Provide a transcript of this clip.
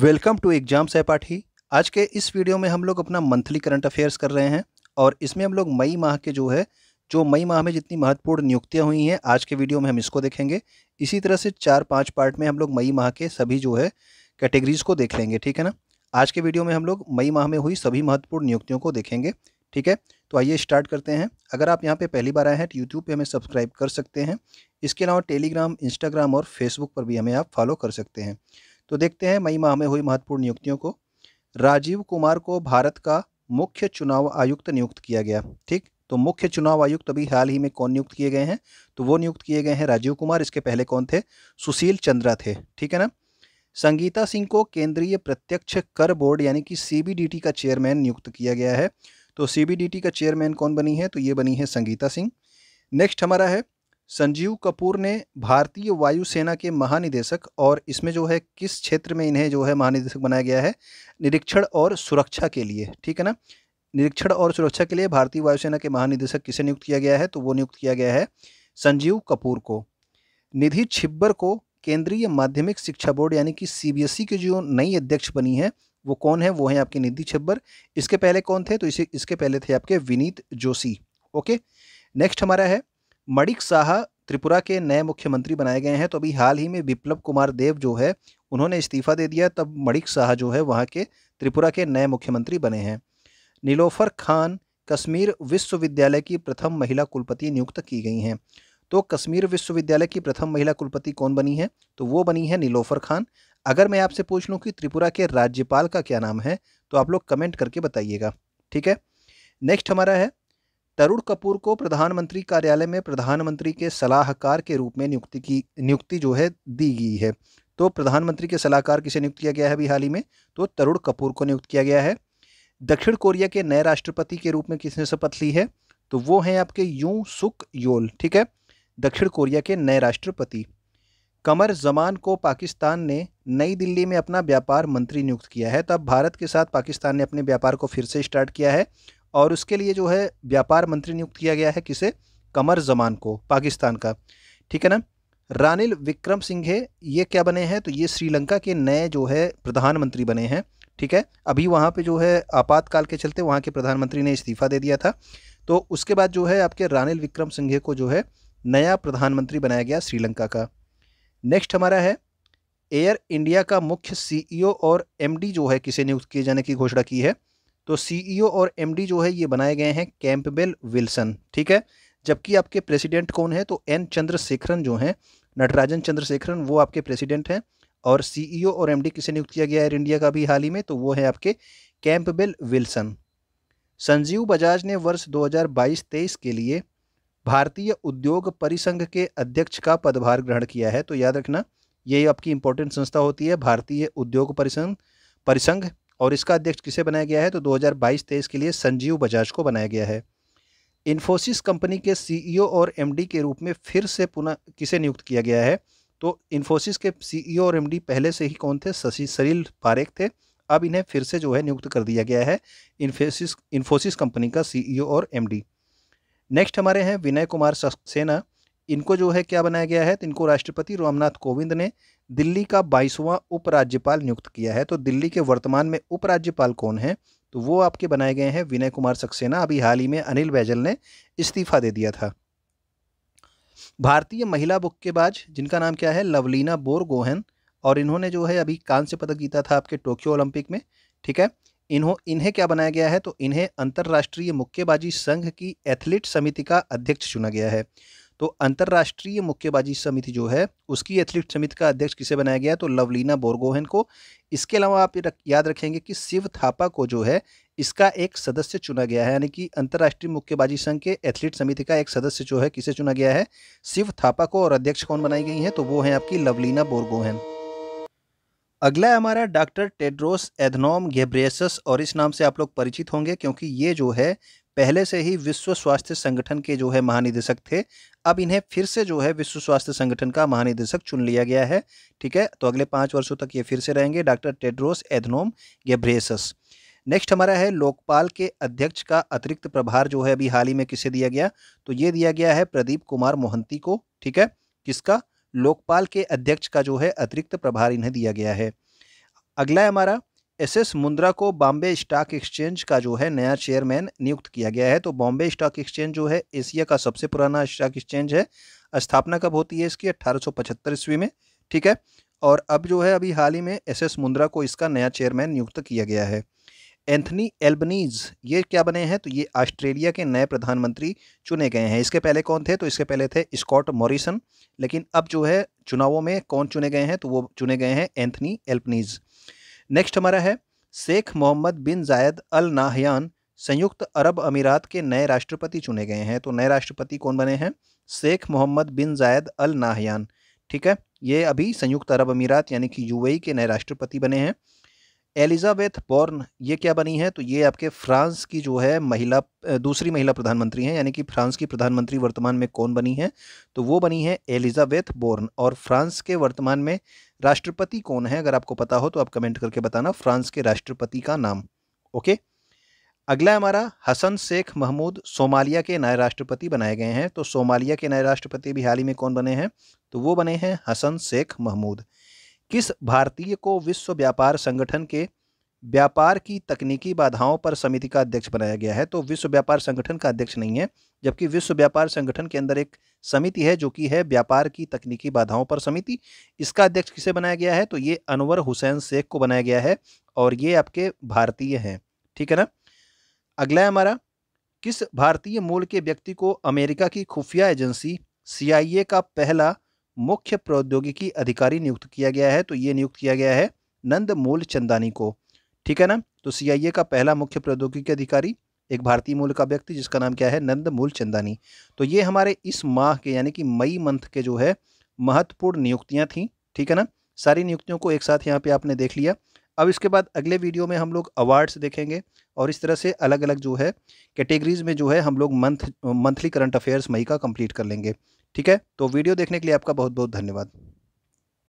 welcome to exam सहपाठी आज के इस वीडियो में हम लोग अपना मंथली करंट अफेयर्स कर रहे हैं और इसमें हम लोग मई माह के जो है जो मई माह में जितनी महत्वपूर्ण नियुक्तियां हुई हैं आज के वीडियो में हम इसको देखेंगे इसी तरह से चार पाँच पार्ट में हम लोग मई माह के सभी जो है कैटेगरीज को देख लेंगे ठीक है ना आज के वीडियो में हम लोग मई माह में हुई सभी महत्वपूर्ण नियुक्तियों को देखेंगे ठीक है तो आइए स्टार्ट करते हैं अगर आप यहाँ पे पहली बार आए हैं तो यूट्यूब पर हमें सब्सक्राइब कर सकते हैं इसके अलावा टेलीग्राम इंस्टाग्राम और फेसबुक पर भी हमें आप फॉलो कर सकते हैं तो देखते हैं मई माह में हुई महत्वपूर्ण नियुक्तियों को राजीव कुमार को भारत का मुख्य चुनाव आयुक्त नियुक्त किया गया ठीक तो मुख्य चुनाव आयुक्त अभी हाल ही में कौन नियुक्त किए गए हैं तो वो नियुक्त किए गए हैं राजीव कुमार इसके पहले कौन थे सुशील चंद्रा थे ठीक है ना संगीता सिंह को केंद्रीय प्रत्यक्ष कर बोर्ड यानी कि सी का चेयरमैन नियुक्त किया गया है तो सी का चेयरमैन कौन बनी है तो ये बनी है संगीता सिंह नेक्स्ट हमारा है संजीव कपूर ने भारतीय वायुसेना के महानिदेशक और इसमें जो है किस क्षेत्र में इन्हें जो है महानिदेशक बनाया गया है निरीक्षण और सुरक्षा के लिए ठीक है ना निरीक्षण और सुरक्षा के लिए भारतीय वायुसेना के महानिदेशक किसे नियुक्त किया गया है तो वो नियुक्त किया गया है संजीव कपूर को निधि छिब्बर को केंद्रीय माध्यमिक शिक्षा बोर्ड यानी कि सीबीएसई की जो नई अध्यक्ष बनी है वो कौन है वो है आपके निधि छिब्बर इसके पहले कौन थे तो इसे इसके पहले थे आपके विनीत जोशी ओके नेक्स्ट हमारा है मणिक शाह त्रिपुरा के नए मुख्यमंत्री बनाए गए हैं तो अभी हाल ही में विप्लव कुमार देव जो है उन्होंने इस्तीफा दे दिया तब मणिक शाह जो है वहाँ के त्रिपुरा के नए मुख्यमंत्री बने हैं नीलोफर खान कश्मीर विश्वविद्यालय की प्रथम महिला कुलपति नियुक्त की गई हैं तो कश्मीर विश्वविद्यालय की प्रथम महिला कुलपति कौन बनी है तो वो बनी है नीलोफर खान अगर मैं आपसे पूछ लूँ कि त्रिपुरा के राज्यपाल का क्या नाम है तो आप लोग कमेंट करके बताइएगा ठीक है नेक्स्ट हमारा है तरुण कपूर को प्रधानमंत्री कार्यालय में प्रधानमंत्री के सलाहकार के रूप में नियुक्ति की नियुक्ति जो है दी गई है तो प्रधानमंत्री के सलाहकार किसे नियुक्त किया गया है अभी हाल ही में तो तरुण कपूर को नियुक्त किया गया है दक्षिण कोरिया के नए राष्ट्रपति के रूप में किसने शपथ ली है तो वो हैं आपके यू सुक योल ठीक है दक्षिण कोरिया के नए राष्ट्रपति कमर जमान को पाकिस्तान ने नई दिल्ली में अपना व्यापार मंत्री नियुक्त किया है तब भारत के साथ पाकिस्तान ने अपने व्यापार को फिर से स्टार्ट किया है और उसके लिए जो है व्यापार मंत्री नियुक्त किया गया है किसे कमर जमान को पाकिस्तान का ठीक है ना रानिल विक्रम सिंघे ये क्या बने हैं तो ये श्रीलंका के नए जो है प्रधानमंत्री बने हैं ठीक है अभी वहाँ पे जो है आपातकाल के चलते वहाँ के प्रधानमंत्री ने इस्तीफा दे दिया था तो उसके बाद जो है आपके रानिल विक्रम सिंघे को जो है नया प्रधानमंत्री बनाया गया श्रीलंका का नेक्स्ट हमारा है एयर इंडिया का मुख्य सीईओ और एमडी जो है किसे नियुक्त किए जाने की घोषणा की है तो सीईओ e और एमडी जो है ये बनाए गए हैं कैंपबेल विल्सन ठीक है जबकि आपके प्रेसिडेंट कौन है तो एन चंद्रशेखरन जो हैं नटराजन चंद्रशेखरन वो आपके प्रेसिडेंट हैं और सीईओ e और एमडी किसे नियुक्त किया गया है एयर इंडिया का भी हाल ही में तो वो है आपके कैंपबेल विल्सन संजीव बजाज ने वर्ष 2022-23 के लिए भारतीय उद्योग परिसंघ के अध्यक्ष का पदभार ग्रहण किया है तो याद रखना ये आपकी इंपॉर्टेंट संस्था होती है भारतीय उद्योग परिसंघ परिसंघ और इसका अध्यक्ष किसे बनाया गया है तो 2022-23 के लिए संजीव बजाज को बनाया गया है इन्फोसिस कंपनी के सीईओ और एमडी के रूप में फिर से पुनः किसे नियुक्त किया गया है तो इन्फोसिस के सीईओ और एमडी पहले से ही कौन थे शशि सरील पारेख थे अब इन्हें फिर से जो है नियुक्त कर दिया गया है इन्फोसिस इन्फोसिस कंपनी का सीईओ और एमडी नेक्स्ट हमारे हैं विनय कुमार सक्सेना इनको जो है क्या बनाया गया है तो इनको राष्ट्रपति रामनाथ कोविंद ने दिल्ली का बाईसवां उपराज्यपाल नियुक्त किया है तो दिल्ली के वर्तमान में उपराज्यपाल कौन है तो वो आपके बनाए गए हैं विनय कुमार सक्सेना अभी हाल ही में अनिल बैजल ने इस्तीफा दे दिया था भारतीय महिला बुक्केबाज जिनका नाम क्या है लवलीना बोरगोहन और इन्होंने जो है अभी कांस्य पदक जीता था आपके टोक्यो ओलंपिक में ठीक है इन्हों इन्हें क्या बनाया गया है तो इन्हें अंतर्राष्ट्रीय मुक्केबाजी संघ की एथलीट समिति का अध्यक्ष चुना गया है तो अंतर्राष्ट्रीय मुक्केबाजी समिति जो है उसकी एथलीट समिति का अध्यक्ष किसे बनाया गया तो लवलीना बोरगोहन को इसके अलावा आप याद रखेंगे कि शिव थापा को जो है इसका एक सदस्य चुना गया है यानी कि अंतर्राष्ट्रीय मुक्केबाजी संघ के एथलीट समिति का एक सदस्य जो है किसे चुना गया है शिव थापा को और अध्यक्ष कौन बनाई गई है तो वो है आपकी लवलीना बोरगोहन अगला है हमारा डॉक्टर टेड्रोस एधनोम घेब्रेसस और इस नाम से आप लोग परिचित होंगे क्योंकि ये जो है पहले से ही विश्व स्वास्थ्य संगठन के जो है महानिदेशक थे अब इन्हें फिर से जो है विश्व स्वास्थ्य संगठन का महानिदेशक चुन लिया गया है ठीक है तो अगले पाँच वर्षों तक ये फिर से रहेंगे doctor Tedros Adhanom Ghebreyesus next हमारा है लोकपाल के अध्यक्ष का अतिरिक्त प्रभार जो है अभी हाल ही में किसे दिया गया तो ये दिया गया है प्रदीप कुमार मोहंती को ठीक है किसका लोकपाल के अध्यक्ष का जो है अतिरिक्त प्रभार इन्हें दिया गया है अगला है हमारा एस एस मुंद्रा को बॉम्बे स्टॉक एक्सचेंज का जो है नया चेयरमैन नियुक्त किया गया है तो बॉम्बे स्टॉक एक्सचेंज जो है एशिया का सबसे पुराना स्टॉक एक्सचेंज है स्थापना कब होती है इसकी अट्ठारह ईस्वी में ठीक है और अब जो है अभी हाल ही में एस एस मुंद्रा को इसका नया चेयरमैन नियुक्त किया गया है एंथनी एल्बनीज ये क्या बने हैं तो ये ऑस्ट्रेलिया के नए प्रधानमंत्री चुने गए हैं इसके पहले कौन थे तो इसके पहले थे स्कॉट मॉरिसन लेकिन अब जो है चुनावों में कौन चुने गए हैं तो वो चुने गए हैं एंथनी एल्बनीज़ नेक्स्ट हमारा है शेख मोहम्मद बिन जायद अल नाहयान संयुक्त अरब अमीरात के नए राष्ट्रपति चुने गए हैं तो नए राष्ट्रपति कौन बने हैं शेख मोहम्मद बिन जायद अल नाहयान ठीक है ये अभी संयुक्त अरब अमीरात यानी कि यूएई के नए राष्ट्रपति बने हैं एलिजाबेथ बॉर्न ये क्या बनी है तो ये आपके फ्रांस की जो है महिला दूसरी महिला प्रधानमंत्री हैं यानी कि फ्रांस की प्रधानमंत्री वर्तमान में कौन बनी है तो वो बनी है एलिजाबेथ बॉर्न और फ्रांस के वर्तमान में राष्ट्रपति कौन है अगर आपको पता हो तो आप कमेंट करके बताना फ्रांस के राष्ट्रपति का नाम ओके अगला हमारा हसन शेख महमूद सोमालिया के नए राष्ट्रपति बनाए गए हैं तो सोमालिया के नए राष्ट्रपति भी हाल ही में कौन बने हैं तो वो बने हैं हसन शेख महमूद किस भारतीय को विश्व व्यापार संगठन के व्यापार की तकनीकी बाधाओं पर समिति का अध्यक्ष बनाया गया है तो विश्व व्यापार संगठन का अध्यक्ष नहीं है जबकि विश्व व्यापार संगठन के अंदर एक समिति है जो कि है व्यापार की तकनीकी बाधाओं पर समिति इसका अध्यक्ष किसे बनाया गया है तो ये अनवर हुसैन शेख को बनाया गया है और ये आपके भारतीय हैं ठीक है ना अगला है हमारा किस भारतीय मूल के व्यक्ति को अमेरिका की खुफिया एजेंसी सी का पहला मुख्य प्रौद्योगिकी अधिकारी नियुक्त किया गया है तो ये नियुक्त किया गया है नंद मूल चंदानी को ठीक है ना तो सीआईए का पहला मुख्य प्रौद्योगिकी अधिकारी एक भारतीय मूल का व्यक्ति जिसका नाम क्या है नंद मूल चंदानी तो ये हमारे इस माह के यानी कि मई मंथ के जो है महत्वपूर्ण नियुक्तियाँ थी ठीक है ना सारी नियुक्तियों को एक साथ यहाँ पे आपने देख लिया अब इसके बाद अगले वीडियो में हम लोग अवार्ड्स देखेंगे और इस तरह से अलग अलग जो है कैटेगरीज में जो है हम लोग मंथ मंथली करंट अफेयर्स मई का कंप्लीट कर लेंगे ठीक है तो वीडियो देखने के लिए आपका बहुत बहुत धन्यवाद